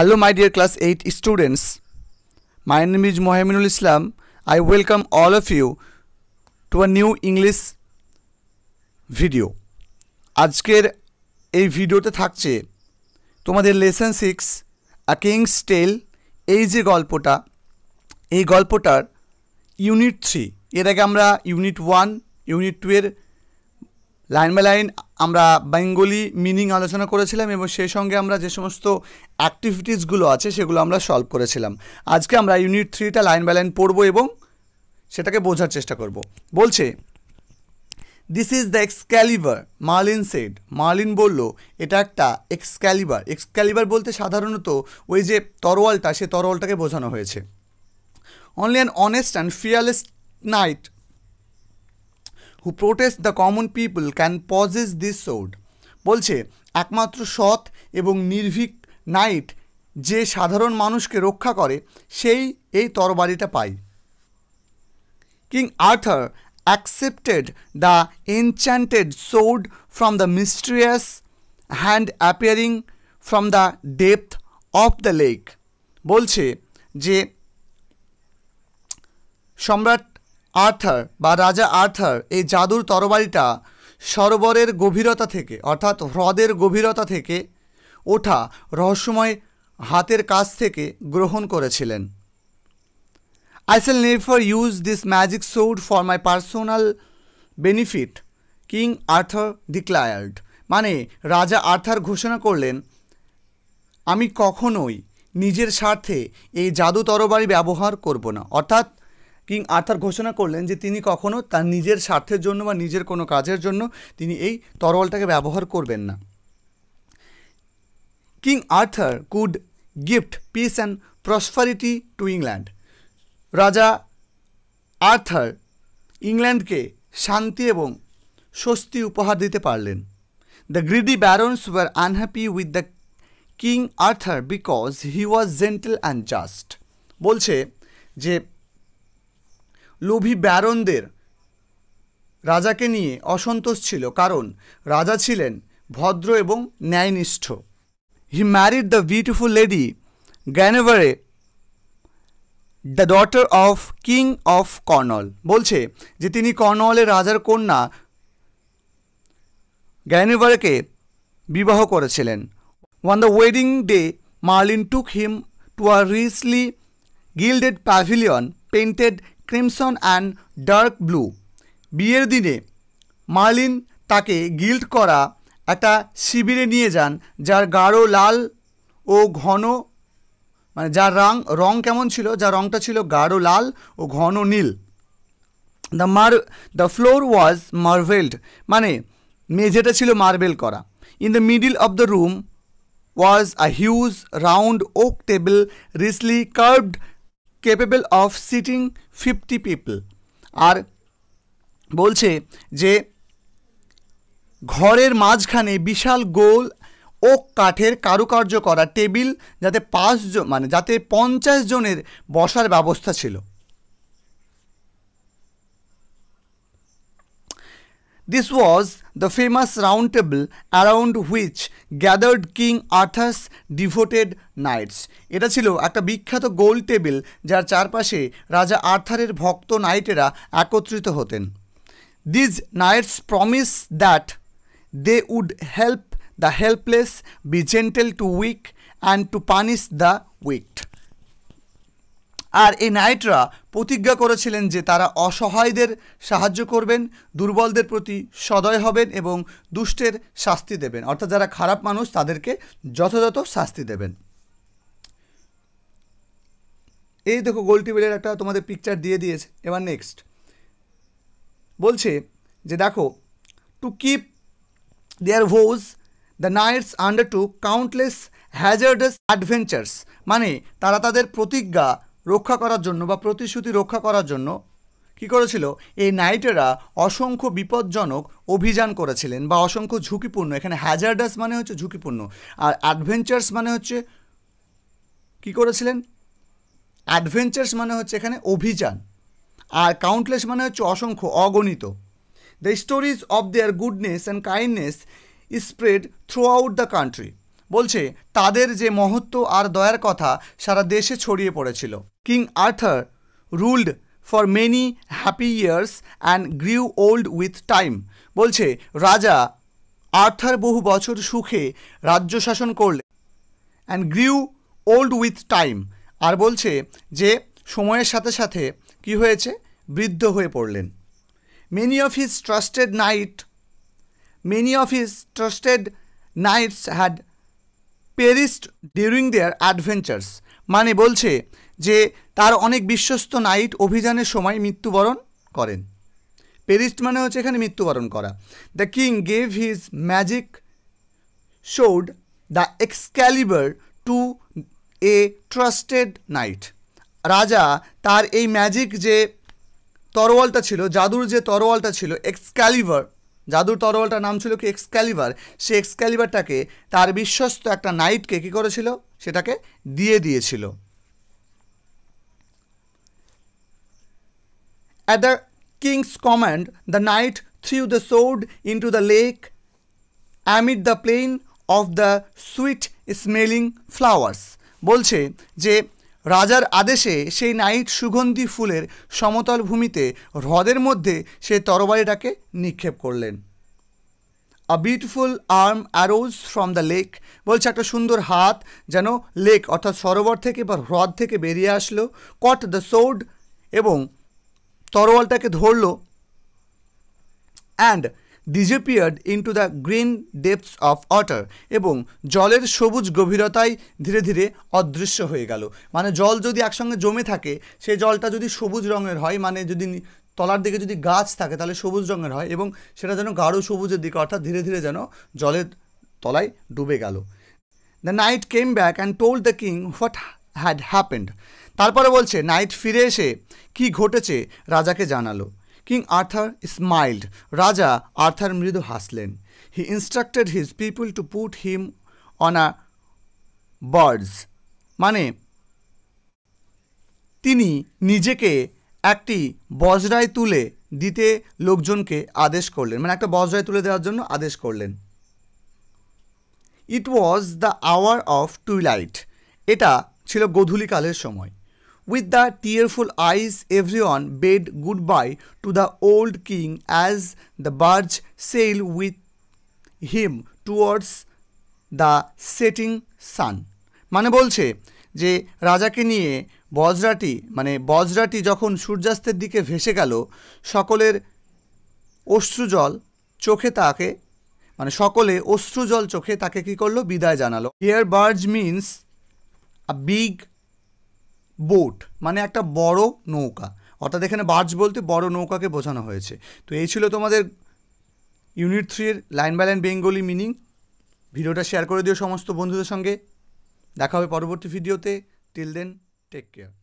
Hello my dear class eight students my name is Mohaminul Islam I welcome all of you to a new English video আজকের এই ভিডিওতে থাকছে তোমাদের lesson six a king's tale এই যে গল্পটা এই গল্পটার ইউনিট থ্রি এর আগে আমরা ইউনিট ওয়ান ইউনিট টু এর লাইন বাই লাইন আমরা বেঙ্গলি মিনিং আলোচনা করেছিলাম এবং সেই সঙ্গে আমরা যে সমস্ত অ্যাক্টিভিটিসগুলো আছে সেগুলো আমরা সলভ করেছিলাম আজকে আমরা ইউনিট থ্রিটা লাইন বাই লাইন পড়বো এবং সেটাকে বোঝার চেষ্টা করব বলছে this is the Excalibur Merlin said Merlin বলল এটা একটা এক্সক্যালিভার এক্সক্যালিভার বলতে সাধারণত ওই যে তরোয়ালটা সে তরোয়ালটাকে বোঝানো হয়েছে only an honest and fearless knight who protest the common people can possess this sword বলছে একমাত্র সৎ এবং নির্ভীক নাইট যে সাধারণ মানুষকে রক্ষা করে সেই এই তরবারিটা পাই King Arthur accepted the enchanted sword from the mysterious hand appearing from the depth of the lake বলছে যে সম্রাট আর্থার বা রাজা আর্থার এই জাদুর তরবারিটা সরোবরের গভীরতা থেকে অর্থাৎ হ্রদের গভীরতা থেকে ওঠা রহস্যময় হাতের কাছ থেকে গ্রহণ করেছিলেন I shall never use this magic sword for my personal benefit King Arthur declared মানে রাজা আর্থার ঘোষণা করলেন আমি কখনোই নিজের স্বার্থে এই জাদু তরবারি ব্যবহার করব না অর্থাৎ কিং আর্থার ঘোষণা করলেন যে তিনি কখনও তার নিজের স্বার্থের জন্য বা নিজের কোনো কাজের জন্য তিনি এই তরোয়ালটাকে ব্যবহার করবেন না King Arthur could gift peace and prosperity to England রাজা আর্থার ইংল্যান্ডকে শান্তি এবং স্বস্তি উপহার দিতে পারলেন the greedy barons were unhappy with the King Arthur because he was gentle and just বলছে যে লোভী ব্যারনদের রাজাকে নিয়ে অসন্তোষ ছিল কারণ রাজা ছিলেন ভদ্র এবং ন্যায়নিষ্ঠ he married the beautiful lady Guinevere the daughter of king of Cornwall বলছে যে তিনি কর্নলের রাজার কন্যা গ্যানেভারকে বিবাহ করেছিলেন on the wedding day Merlin took him to a richly gilded pavilion painted crimson and dark blue বিয়ের দিনে মার্লিন তাকে গিল্ড করা একটা শিবিরে নিয়ে যান যার গাঢ় লাল ও ঘন মানে যার রং রং কেমন ছিল যার রংটা ছিল গাঢ় লাল ও ঘন নীল দ্য মার দ্য ফ্লোর ওয়াজ মার্ভেলড মানে মেঝেটা ছিল মার্বেল করা in the middle of the room was a huge round oak table richly carved capable of seating 50 people আর বলছে যে ঘরের মাঝখানে বিশাল গোল ও কাঠের কারুকার্য করা টেবিল যাতে পাঁচজন মানে যাতে পঞ্চাশ জনের বসার ব্যবস্থা ছিল This was the famous round table around which gathered King Arthur's devoted knights. এটা ছিল একটা বিখ্যাত গোল টেবিল যার চারপাশে রাজা আর্থারের ভক্ত নাইটেরা একত্রিত হতেন these knights promise that they would help the helpless be gentle to weak and to punish the wicked আর এই নাইটরা প্রতিজ্ঞা করেছিলেন যে তারা অসহায়দের সাহায্য করবেন দুর্বলদের প্রতি সদয় হবেন এবং দুষ্টের শাস্তি দেবেন অর্থাৎ যারা খারাপ মানুষ তাদেরকে যথাযথ শাস্তি দেবেন এই দেখো গোল টেবিলের একটা তোমাদের পিকচার দিয়ে দিয়েছে এবার নেক্সট বলছে যে দেখো two keep their vows the knights undertook countless hazardous adventures মানে তারা তাদের প্রতিজ্ঞা রক্ষা করার জন্য বা প্রতিশ্রুতি রক্ষা করার জন্য কি করেছিল এই নাইটেরা অসংখ্য বিপজ্জনক অভিযান করেছিলেন বা অসংখ্য ঝুঁকিপূর্ণ এখানে হ্যাজার্ডাস মানে হচ্ছে ঝুঁকিপূর্ণ আর অ্যাডভেঞ্চার্স মানে হচ্ছে কি করেছিলেন অ্যাডভেঞ্চার্স মানে হচ্ছে এখানে অভিযান আর কাউন্টলেস মানে হচ্ছে অসংখ্য অগণিত the stories of their goodness and kindness spread throughout the country বলছে তাদের যে মহত্ব আর দয়ার কথা সারা দেশে ছড়িয়ে পড়েছিল King Arthur ruled for many happy years and grew old with time বলছে রাজা আর্থার বহু বছর সুখে রাজ্য শাসন করলে and grew old with time আর বলছে যে সময়ের সাথে সাথে কি হয়েছে বৃদ্ধ হয়ে পড়লেন many of his trusted knight many of his trusted knights had perished during their adventures মানে বলছে যে তার অনেক বিশ্বস্ত নাইট অভিযানের সময় মৃত্যুবরণ করেন পেরিস্ট মানে হচ্ছে এখানে মৃত্যুবরণ করা the king gave his magic sword the Excalibur to a trusted knight রাজা তার এই ম্যাজিক যে তরোয়ালটা ছিল জাদুর যে তরোয়ালটা ছিল এক্সক্যালিভার জাদুর তরোয়ালটার নাম ছিল কি এক্সক্যালিভার সে এক্সক্যালিভারটাকে তার বিশ্বস্ত একটা নাইটকে কী করেছিল সেটাকে দিয়ে দিয়েছিল at the king's command the knight threw the sword into the lake amid the plain of the sweet smelling flowers বলছে যে রাজার আদেশে সেই নাইট সুগন্ধি ফুলের সমতল ভূমিতে হ্রদের মধ্যে সে তরবারিটাকে নিক্ষেপ করলেন a beautiful arm arose from the lake বলছে একটা সুন্দর হাত যেন লেক অর্থাৎ সরোবর থেকে বা হ্রদ থেকে বেরিয়ে আসলো কট দ্য সোড এবং তরোয়ালটাকে ধরল and disappeared into the green depths of water এবং জলের সবুজ গভীরতায় ধীরে ধীরে অদৃশ্য হয়ে গেল মানে জল যদি একসঙ্গে জমে থাকে সেই জলটা যদি সবুজ রঙের হয় মানে যদি তলার দিকে যদি গাছ থাকে তাহলে সবুজ রঙের হয় এবং সেটা যেন গাঢ় সবুজের দিকে অর্থাৎ ধীরে ধীরে যেন জলের তলায় ডুবে গেল the knight came back and told the king what had happened তারপরে বলছে নাইট ফিরে এসে কি ঘটেছে রাজাকে জানালো কিং আর্থার স্মাইল্ড রাজা আর্থার মৃদু হাসলেন he instructed his people to put him on a barge মানে তিনি নিজেকে একটি বজরায় তুলে দিতে লোকজনকে আদেশ করলেন মানে একটা বজরায় তুলে দেওয়ার জন্য আদেশ করলেন it was the hour of twilight এটা ছিল গধূলিকালের সময় With the tearful eyes, everyone bade goodbye to the old king as the barge sailed with him towards the setting sun মানে বলছে যে রাজাকে নিয়ে বজ্রাটি মানে বজ্রাটি যখন সূর্যাস্তের দিকে ভেসে গেল সকলের অশ্রুজল চোখে তাকে মানে সকলে অশ্রুজল চোখে তাকে কি করলো বিদায় জানালো here barge means a big boat মানে একটা বড় নৌকা অর্থাৎ এখানে বার্জ বলতে বড় নৌকাকে বোঝানো হয়েছে তো এই ছিল তোমাদের ইউনিট থ্রির line by line Bengali meaning ভিডিওটা শেয়ার করে দিও সমস্ত বন্ধুদের সঙ্গে দেখা হবে পরবর্তী ভিডিওতে টিল দেন টেক কেয়ার